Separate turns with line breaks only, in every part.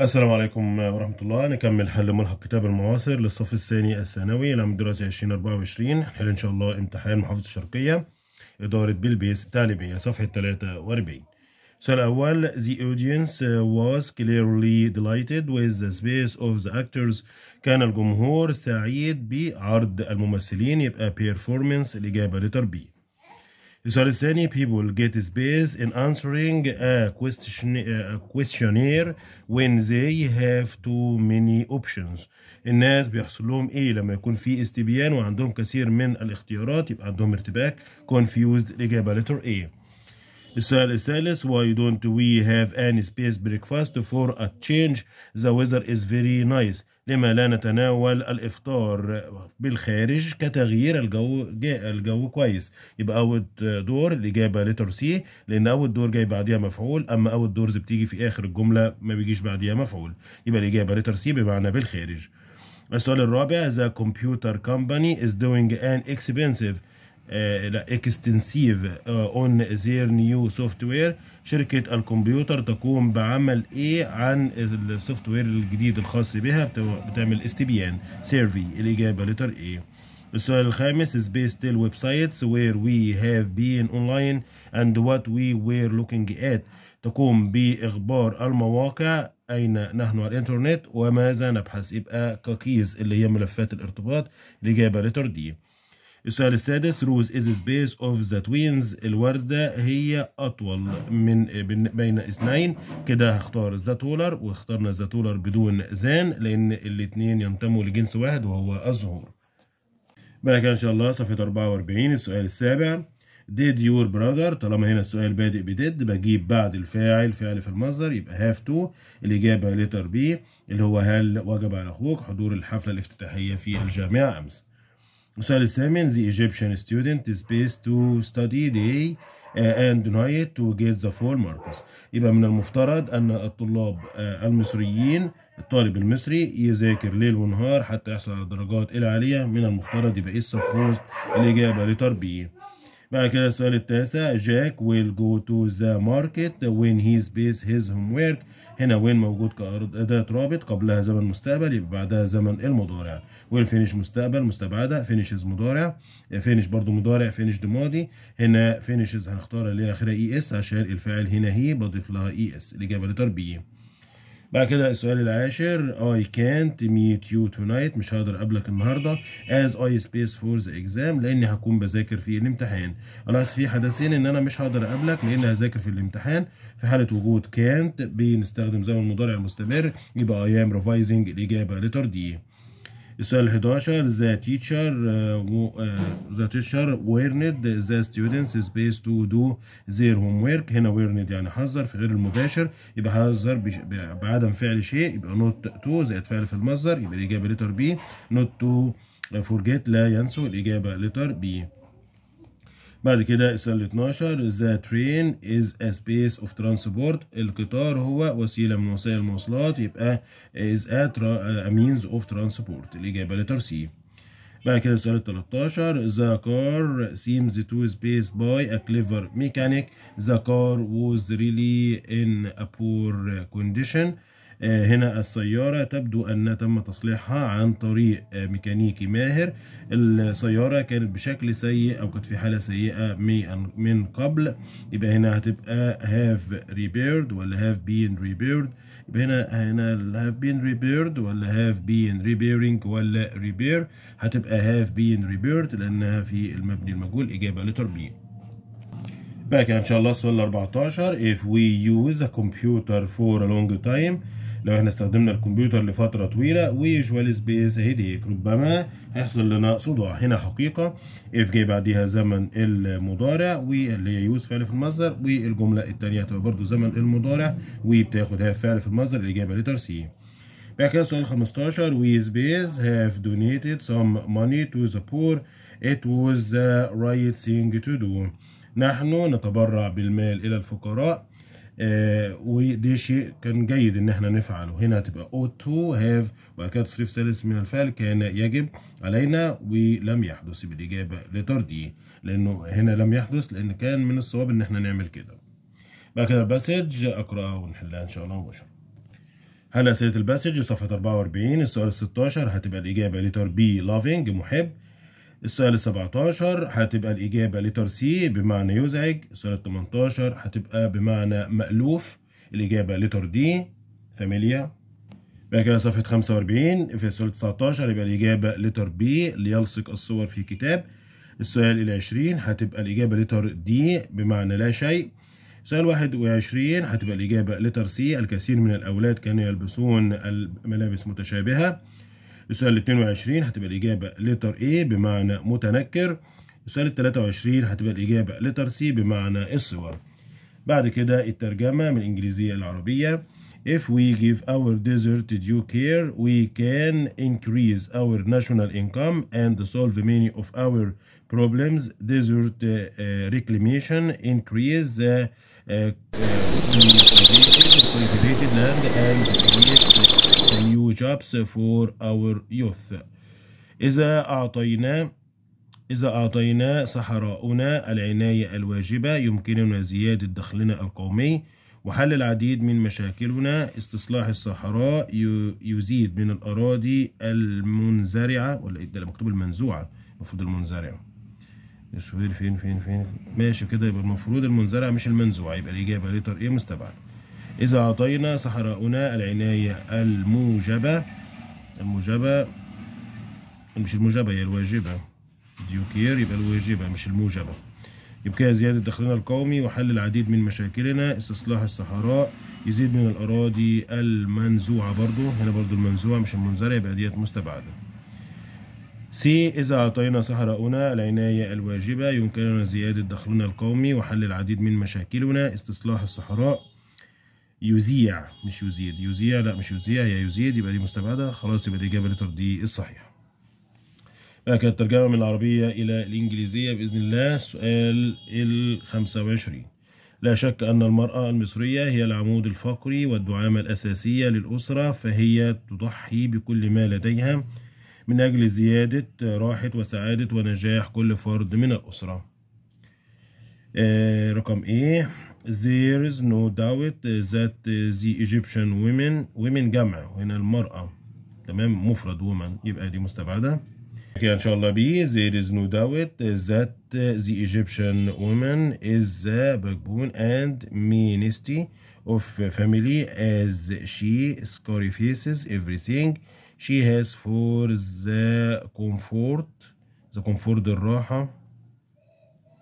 السلام عليكم ورحمة الله نكمل حل ملحق كتاب المعاصر للصف الثاني الثانوي العام الدراسي 2024 هنحل إن شاء الله امتحان محافظة الشرقية إدارة بلبيس التعليمية صفحة 43 السؤال الأول The audience was clearly delighted with the space of the actors كان الجمهور سعيد بعرض الممثلين يبقى performance الإجابة لتربيه السؤال الثاني people get space in answering a questionnaire when they have too many options الناس بيحصل لهم ايه لما يكون في استبيان وعندهم كثير من الاختيارات يبقى عندهم ارتباك confused الاجابه letter A السؤال الثالث why don't we have any space breakfast for a change the weather is very nice لما لا نتناول الإفطار بالخارج كتغيير الجو الجو كويس يبقى أول دور الإجابة لتر سي لأن أول دور جاي بعديها مفعول أما أول دورز بتيجي في آخر الجملة ما بيجيش بعديها مفعول يبقى الإجابة لتر سي بمعنى بالخارج السؤال الرابع The computer company is doing an expensive اكستنسيف اون زير نيو سوفت وير شركه الكمبيوتر تقوم بعمل ايه عن السوفت وير الجديد الخاص بها بتعمل استبيان سيرفي الاجابه لتر ايه السؤال الخامس is based on websites where we have been online and what we were looking at تقوم بإخبار المواقع أين نحن على الإنترنت وماذا نبحث يبقى كوكيز اللي هي ملفات الارتباط الإجابة لتر دي السؤال السادس روز از سبيس اوف ذا توينز الوردة هي أطول من بين اثنين كده هختار ذا تولر واخترنا ذا تولر بدون زان لأن الاثنين ينتموا لجنس واحد وهو الزهور بقى كده إن شاء الله صفحة 44 السؤال السابع did your brother طالما هنا السؤال بادئ بديد بجيب بعد الفاعل فعل في المصدر يبقى have to الإجابة letter B اللي هو هل وجب على أخوك حضور الحفلة الافتتاحية في الجامعة أمس السؤال الثامن the Egyptian student is based to study day and night to get the full marks يبقى من المفترض أن الطلاب آه، المصريين الطالب المصري يذاكر ليل ونهار حتى يحصل على الدرجات العالية من المفترض يبقى ايه supposed الإجابة لتربيه بعد كده السؤال التاسع جاك ويل جو تو ذا ماركت وين هي سبيس هيز هوم homework هنا وين موجود كأداة رابط قبلها زمن مستقبل يبقى بعدها زمن المضارع ويل finish مستقبل مستبعدة finishes مضارع فينش برضو مضارع فينش ماضي هنا finishes هنختار اللي هي آخرها إي e اس عشان الفاعل هنا هي بضيف لها إي e اس الإجابة لتر بي بعد كده السؤال العاشر I can't meet you tonight مش هقدر اقابلك النهارده as I space for the exam لاني هكون بذاكر في الامتحان الاحظ في حدثين ان انا مش هقدر اقابلك لاني هذاكر في الامتحان في حاله وجود can't بنستخدم زمن المضارع المستمر يبقى I am revising الاجابه لتر دي السؤال 11 the teacher uh, the teacher warned the students space to do their homework هنا warned يعني حذر في غير المباشر يبقى حذر بعدم فعل شيء يبقى not to زائد فعل في المصدر يبقى الإجابة letter B not to forget لا ينسوا الإجابة letter B بعد كده السؤال 12 the train is a space of transport القطار هو وسيلة من وسائل المواصلات يبقى is a, a means of transport الإجابة لتر سي بعد كده السؤال 13 the car seems to space by a clever mechanic the car was really in a poor condition آه، هنا السيارة تبدو أن تم تصليحها عن طريق آه، ميكانيكي ماهر السيارة كانت بشكل سيء أو كانت في حالة سيئة من قبل يبقى هنا هتبقى have repaired ولا have been repaired يبقى هنا هنا have been repaired ولا have been repairing ولا repair هتبقى have been repaired لأنها في المبني المجهول إجابة لتربيه بي بقى كده ان شاء الله السؤال 14 if we use a computer for a long time لو احنا استخدمنا الكمبيوتر لفتره طويله ويجوال سبيس هيديك ربما هيحصل لنا صداع هنا حقيقه if جه بعديها زمن المضارع واللي هي يوز فعل في المصدر والجمله الثانيه هتبقى برده زمن المضارع وبتاخد هاف فعل في المصدر الاجابه لتر سي بقى كده السؤال 15 we space have donated some money to the poor it was the right thing to do نحن نتبرع بالمال إلى الفقراء آه وده شيء كان جيد ان احنا نفعله هنا هتبقى او تو هاف وبعد تصريف ثالث من الفعل كان يجب علينا ولم يحدث بالاجابه لترضيه لانه هنا لم يحدث لان كان من الصواب ان احنا نعمل كده بعد كده الباسج اقراها ونحلها ان شاء الله مباشره هلا سيره الباسج صفحه 44 السؤال 16 هتبقى الاجابه لتر بي لافينج محب السؤال 17 هتبقى الإجابة لتر سي بمعنى يزعج السؤال 18 هتبقى بمعنى مألوف الإجابة لتر دي فاميليا بعد كده صفحة 45 في السؤال 19 يبقى الإجابة لتر بي ليلصق الصور في كتاب السؤال ال 20 هتبقى الإجابة لتر دي بمعنى لا شيء سؤال 21 هتبقى الإجابة لتر سي الكثير من الأولاد كانوا يلبسون الملابس متشابهة السؤال 22 هتبقى الإجابة letter A بمعنى متنكر السؤال 23 هتبقى الإجابة letter C بمعنى الصور بعد كده الترجمة من الإنجليزية العربية If we give our desert due care, we can increase our national income and solve many of our problems. Desert uh, uh, reclamation increase the uh, uh, cultivated land and create jobs for our youth إذا أعطينا إذا أعطينا صحراؤنا العناية الواجبة يمكننا زيادة دخلنا القومي وحل العديد من مشاكلنا استصلاح الصحراء يزيد من الأراضي المنزرعة ولا ده مكتوب المنزوعة المفروض المنزرعة فين فين فين ماشي كده يبقى المفروض المنزرعة مش المنزوعة يبقى الإجابة ليتر إيه مستبعد إذا أعطينا صحراؤنا العناية الموجبة الموجبة مش الموجبة هي الواجبة ديوكير يبقى الواجبة مش الموجبة يبقى زيادة دخلنا القومي وحل العديد من مشاكلنا استصلاح الصحراء يزيد من الأراضي المنزوعة برضو هنا برضو المنزوعة مش المنزرعة يبقى ديت مستبعدة سي إذا أعطينا صحراؤنا العناية الواجبة يمكننا زيادة دخلنا القومي وحل العديد من مشاكلنا استصلاح الصحراء يذيع مش يزيد يذيع لا مش يذيع يا يزيد يبقى دي مستبعدة خلاص يبقى الإجابة لتر دي الصحيحة بقى كانت الترجمة من العربية إلى الإنجليزية بإذن الله سؤال الخمسة وعشرين لا شك أن المرأة المصرية هي العمود الفقري والدعامة الأساسية للأسرة فهي تضحي بكل ما لديها من أجل زيادة راحة وسعادة ونجاح كل فرد من الأسرة آه رقم إيه there is no doubt uh, that uh, the Egyptian women women جمع هنا المرأة تمام مفرد woman يبقى دي مستبعدة Okay, ان شاء الله B there is no doubt uh, that the Egyptian woman is the backbone and mainstay of family as she sacrifices everything she has for the comfort the comfort الراحة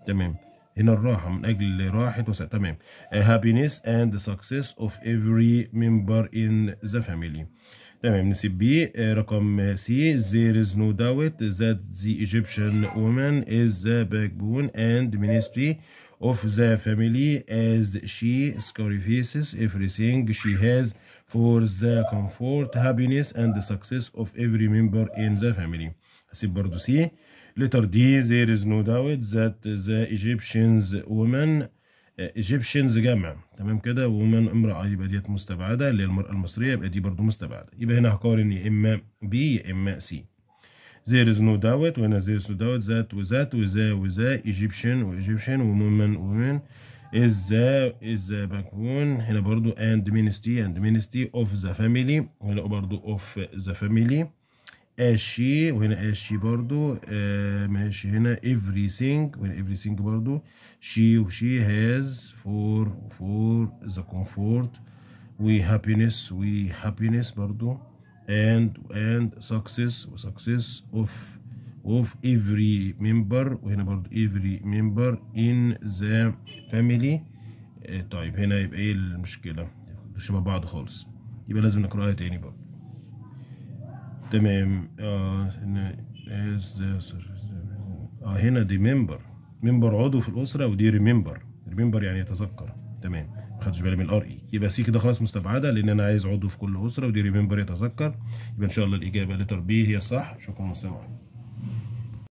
تمام in الراحة من أجل راحة وسع تمام happiness and success of every member in the family تمام نسيب بي رقم سي there is no doubt that the Egyptian woman is the backbone and ministry of the family as she sacrifices everything she has for the comfort happiness and the success of every member in the family هسيب برضو سي Letter D, there is no doubt that the Egyptians women Egyptians جمع تمام كده women امرأة يبقى ديت مستبعدة اللي هي المرأة المصرية يبقى دي برضو مستبعدة يبقى هنا هقارن يا إما B يا إما C there is no doubt وهنا there is no doubt that وذات وذا وذا Egyptian وEgyptian وwomen women is the is the backbone هنا برضو and ministry and ministry of the family هنا برضو of the family اشي وهنا اشي برضو آه ماشي هنا everything وهنا everything برضو she وشي has for for the comfort we happiness we happiness برضو and and success success of of every member وهنا برضو every member in the family آه طيب هنا يبقى ايه المشكلة شبه بعض خالص يبقى لازم نقراها تاني برضو تمام آه آه هنا دي ممبر ممبر عضو في الأسرة ودي ريمبر ريمبر يعني يتذكر تمام ما خدتش بالي من الار اي يبقى سي كده خلاص مستبعده لان انا عايز عضو في كل اسره ودي ريمبر يتذكر يبقى ان شاء الله الاجابه لتر بي هي صح شكرا وسلام عليكم